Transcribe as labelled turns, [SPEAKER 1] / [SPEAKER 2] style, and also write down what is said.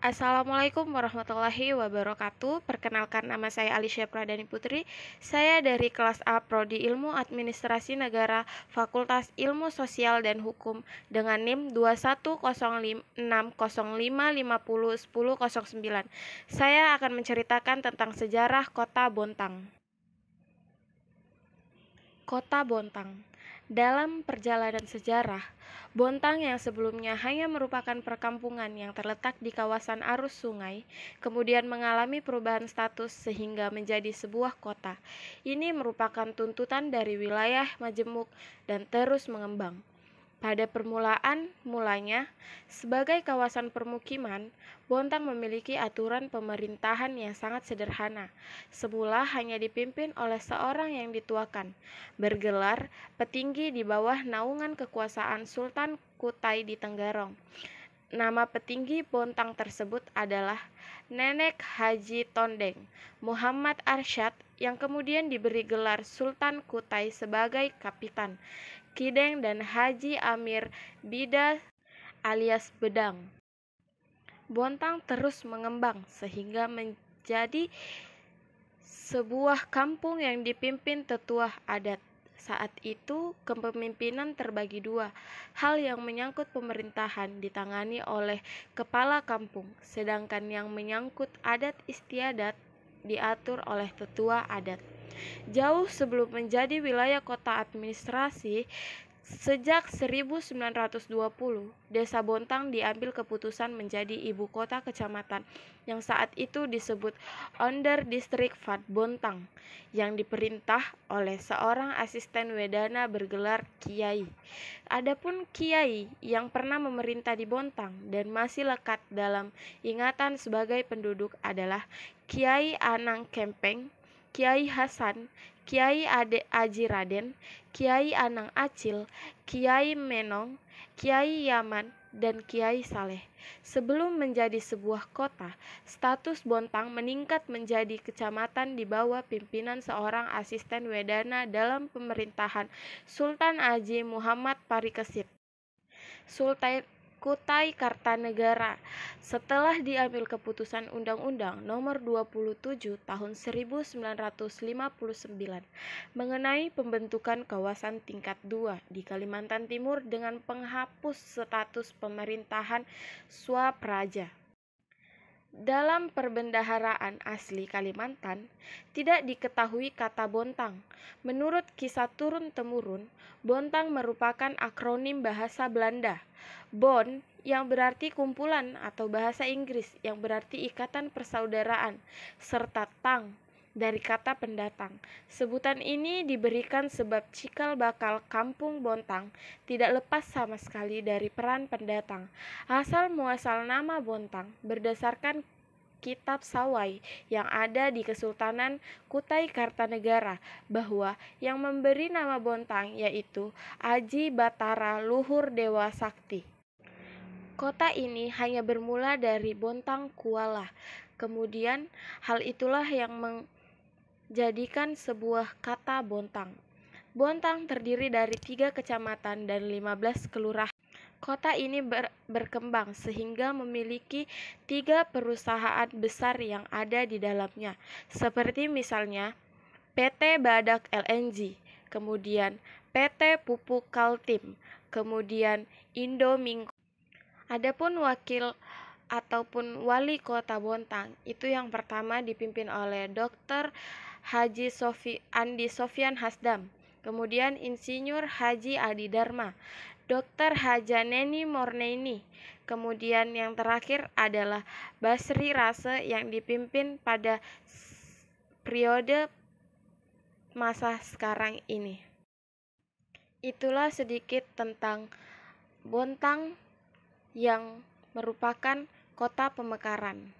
[SPEAKER 1] Assalamualaikum warahmatullahi wabarakatuh. Perkenalkan nama saya Alicia Pradani Putri. Saya dari kelas A Prodi Ilmu Administrasi Negara Fakultas Ilmu Sosial dan Hukum dengan NIM 21060501009. Saya akan menceritakan tentang sejarah Kota Bontang. Kota Bontang dalam perjalanan sejarah, Bontang yang sebelumnya hanya merupakan perkampungan yang terletak di kawasan arus sungai, kemudian mengalami perubahan status sehingga menjadi sebuah kota. Ini merupakan tuntutan dari wilayah Majemuk dan terus mengembang. Pada permulaan mulanya, sebagai kawasan permukiman, Bontang memiliki aturan pemerintahan yang sangat sederhana. Semula hanya dipimpin oleh seorang yang dituakan, bergelar petinggi di bawah naungan kekuasaan Sultan Kutai di Tenggarong. Nama petinggi Bontang tersebut adalah Nenek Haji Tondeng Muhammad Arsyad yang kemudian diberi gelar Sultan Kutai sebagai kapitan Kideng dan Haji Amir Bida alias Bedang. Bontang terus mengembang sehingga menjadi sebuah kampung yang dipimpin tetua adat. Saat itu, kepemimpinan terbagi dua. Hal yang menyangkut pemerintahan ditangani oleh kepala kampung, sedangkan yang menyangkut adat istiadat diatur oleh tetua adat jauh sebelum menjadi wilayah kota administrasi, Sejak 1920, Desa Bontang diambil keputusan menjadi ibu kota kecamatan yang saat itu disebut under District Fat Bontang yang diperintah oleh seorang asisten wedana bergelar Kiai. Adapun Kiai yang pernah memerintah di Bontang dan masih lekat dalam ingatan sebagai penduduk adalah Kiai Anang Kempeng Kiai Hasan, Kiai Ade Aji Raden, Kiai Anang Acil, Kiai Menong, Kiai Yaman, dan Kiai Saleh. Sebelum menjadi sebuah kota, status Bontang meningkat menjadi kecamatan di bawah pimpinan seorang asisten wedana dalam pemerintahan Sultan Aji Muhammad Parikesit. Sultan Kutai Kartanegara. Setelah diambil keputusan Undang-Undang Nomor 27 Tahun 1959 mengenai pembentukan kawasan tingkat 2 di Kalimantan Timur dengan penghapus status pemerintahan swapraja dalam perbendaharaan asli Kalimantan, tidak diketahui kata bontang. Menurut kisah turun-temurun, bontang merupakan akronim bahasa Belanda. Bon yang berarti kumpulan atau bahasa Inggris yang berarti ikatan persaudaraan, serta tang dari kata pendatang. Sebutan ini diberikan sebab cikal bakal kampung Bontang tidak lepas sama sekali dari peran pendatang. Asal muasal nama Bontang berdasarkan kitab Sawai yang ada di Kesultanan Kutai Kartanegara bahwa yang memberi nama Bontang yaitu Aji Batara Luhur Dewa Sakti. Kota ini hanya bermula dari Bontang Kuala. Kemudian hal itulah yang meng jadikan sebuah kata Bontang. Bontang terdiri dari tiga kecamatan dan 15 kelurahan. Kota ini ber berkembang sehingga memiliki tiga perusahaan besar yang ada di dalamnya, seperti misalnya PT Badak LNG, kemudian PT Pupuk Kaltim, kemudian Indomingko. Adapun wakil ataupun wali kota Bontang itu yang pertama dipimpin oleh Dr. Haji Sofi Andi Sofian Hasdam, kemudian Insinyur Haji Adi Dharma, Dr. Neni Morneini. Kemudian yang terakhir adalah Basri Rase yang dipimpin pada periode masa sekarang ini. Itulah sedikit tentang Bontang yang merupakan kota pemekaran.